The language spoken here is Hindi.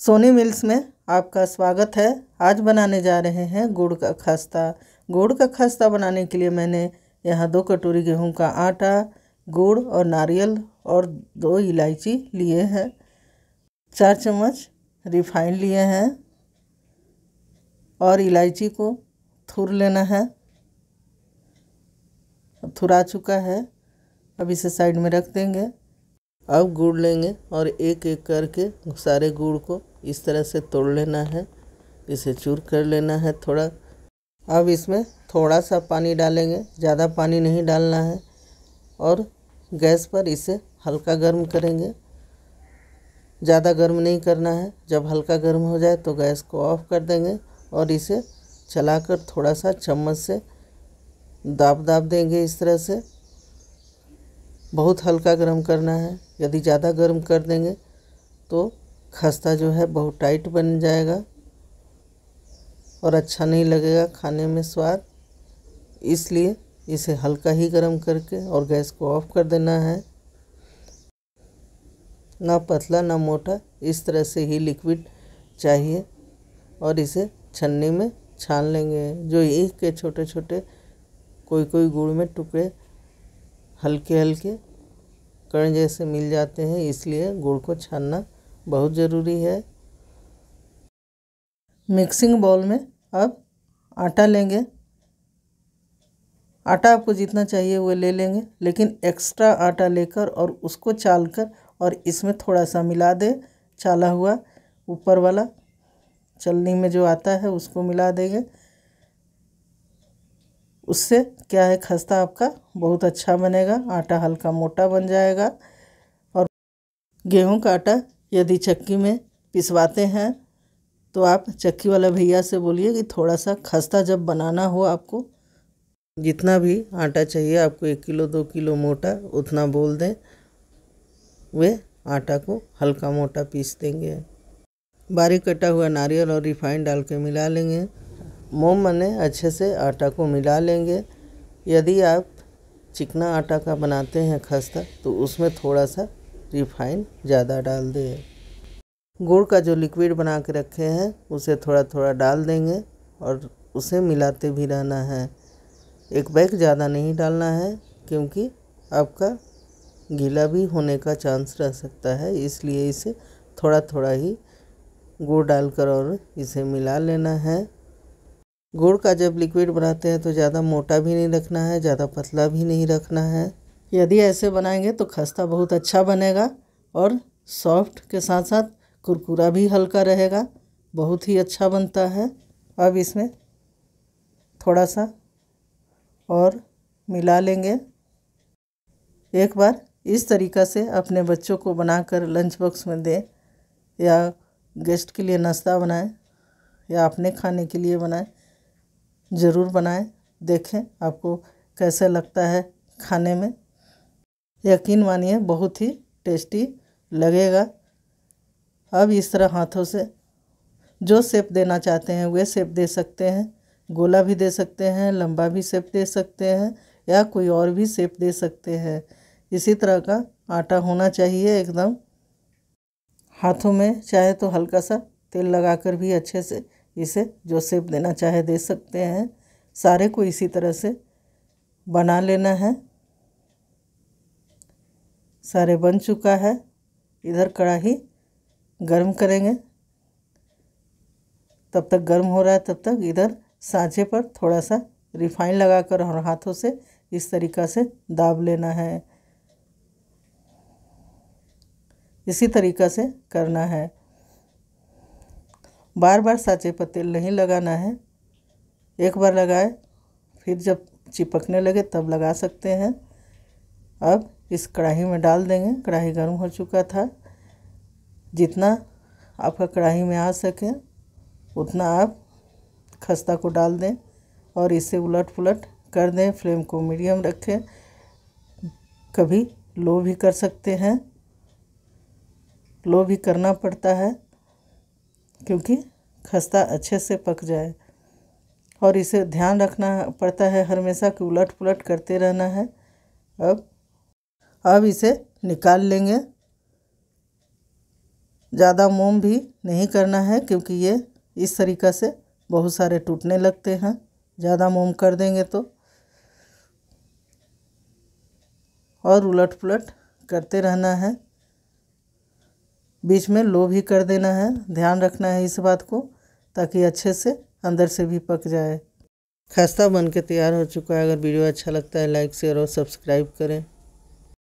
सोनी मिल्स में आपका स्वागत है आज बनाने जा रहे हैं गुड़ का खस्ता गुड़ का खस्ता बनाने के लिए मैंने यहाँ दो कटोरी गेहूं का आटा गुड़ और नारियल और दो इलायची लिए हैं चार चम्मच रिफाइंड लिए हैं और इलायची को थुर लेना है थुरा चुका है अब इसे साइड में रख देंगे अब गुड़ लेंगे और एक एक करके सारे गुड़ को इस तरह से तोड़ लेना है इसे चूर कर लेना है थोड़ा अब इसमें थोड़ा सा पानी डालेंगे ज़्यादा पानी नहीं डालना है और गैस पर इसे हल्का गर्म करेंगे ज़्यादा गर्म नहीं करना है जब हल्का गर्म हो जाए तो गैस को ऑफ कर देंगे और इसे चलाकर थोड़ा सा चम्मच से दाब दाब देंगे इस तरह से बहुत हल्का गर्म करना है यदि ज़्यादा गर्म कर देंगे तो खस्ता जो है बहुत टाइट बन जाएगा और अच्छा नहीं लगेगा खाने में स्वाद इसलिए इसे हल्का ही गर्म करके और गैस को ऑफ कर देना है ना पतला ना मोटा इस तरह से ही लिक्विड चाहिए और इसे छन्नी में छान लेंगे जो एक के छोटे छोटे कोई कोई गुड़ में टुकड़े हल्के हल्के कण जैसे मिल जाते हैं इसलिए गुड़ को छानना बहुत ज़रूरी है मिक्सिंग बाउल में अब आटा लेंगे आटा आपको जितना चाहिए वो ले लेंगे लेकिन एक्स्ट्रा आटा लेकर और उसको चाल कर और इसमें थोड़ा सा मिला दे चाला हुआ ऊपर वाला चलनी में जो आता है उसको मिला देंगे उससे क्या है खस्ता आपका बहुत अच्छा बनेगा आटा हल्का मोटा बन जाएगा और गेहूं का आटा यदि चक्की में पिसवाते हैं तो आप चक्की वाला भैया से बोलिए कि थोड़ा सा खस्ता जब बनाना हो आपको जितना भी आटा चाहिए आपको एक किलो दो किलो मोटा उतना बोल दें वे आटा को हल्का मोटा पीस देंगे बारीक कटा हुआ नारियल और रिफाइंड डाल के मिला लेंगे मोम मने अच्छे से आटा को मिला लेंगे यदि आप चिकना आटा का बनाते हैं खस्ता तो उसमें थोड़ा सा रिफाइन ज़्यादा डाल दें गुड़ का जो लिक्विड बना के रखे हैं उसे थोड़ा थोड़ा डाल देंगे और उसे मिलाते भी रहना है एक बैग ज़्यादा नहीं डालना है क्योंकि आपका गीला भी होने का चांस रह सकता है इसलिए इसे थोड़ा थोड़ा ही गुड़ डालकर और इसे मिला लेना है गुड़ का जब लिक्विड बनाते हैं तो ज़्यादा मोटा भी नहीं रखना है ज़्यादा पतला भी नहीं रखना है यदि ऐसे बनाएंगे तो खस्ता बहुत अच्छा बनेगा और सॉफ्ट के साथ साथ कुरकुरा भी हल्का रहेगा बहुत ही अच्छा बनता है अब इसमें थोड़ा सा और मिला लेंगे एक बार इस तरीक़ा से अपने बच्चों को बनाकर लंच बॉक्स में दें या गेस्ट के लिए नाश्ता बनाएं या अपने खाने के लिए बनाएं ज़रूर बनाएं देखें आपको कैसे लगता है खाने में यकीन मानिए बहुत ही टेस्टी लगेगा अब इस तरह हाथों से जो सेप देना चाहते हैं वे सेप दे सकते हैं गोला भी दे सकते हैं लंबा भी सेप दे सकते हैं या कोई और भी सेप दे सकते हैं इसी तरह का आटा होना चाहिए एकदम हाथों में चाहे तो हल्का सा तेल लगाकर भी अच्छे से इसे जो सेप देना चाहे दे सकते हैं सारे को इसी तरह से बना लेना है सारे बन चुका है इधर कढ़ाही गर्म करेंगे तब तक गर्म हो रहा है तब तक इधर सांचे पर थोड़ा सा रिफाइन लगाकर और हाथों से इस तरीक़ा से दाब लेना है इसी तरीक़ा से करना है बार बार साचे पर तेल नहीं लगाना है एक बार लगाए फिर जब चिपकने लगे तब लगा सकते हैं अब इस कढ़ाई में डाल देंगे कढ़ाई गर्म हो चुका था जितना आपका कढ़ाई में आ सके उतना आप खस्ता को डाल दें और इसे उलट पुलट कर दें फ्लेम को मीडियम रखें कभी लो भी कर सकते हैं लो भी करना पड़ता है क्योंकि खस्ता अच्छे से पक जाए और इसे ध्यान रखना पड़ता है हमेशा कि उलट पुलट करते रहना है अब अब इसे निकाल लेंगे ज़्यादा मोम भी नहीं करना है क्योंकि ये इस तरीक़ा से बहुत सारे टूटने लगते हैं ज़्यादा मोम कर देंगे तो और उलट पुलट करते रहना है बीच में लो भी कर देना है ध्यान रखना है इस बात को ताकि अच्छे से अंदर से भी पक जाए खस्ता बन के तैयार हो चुका है अगर वीडियो अच्छा लगता है लाइक शेयर और सब्सक्राइब करें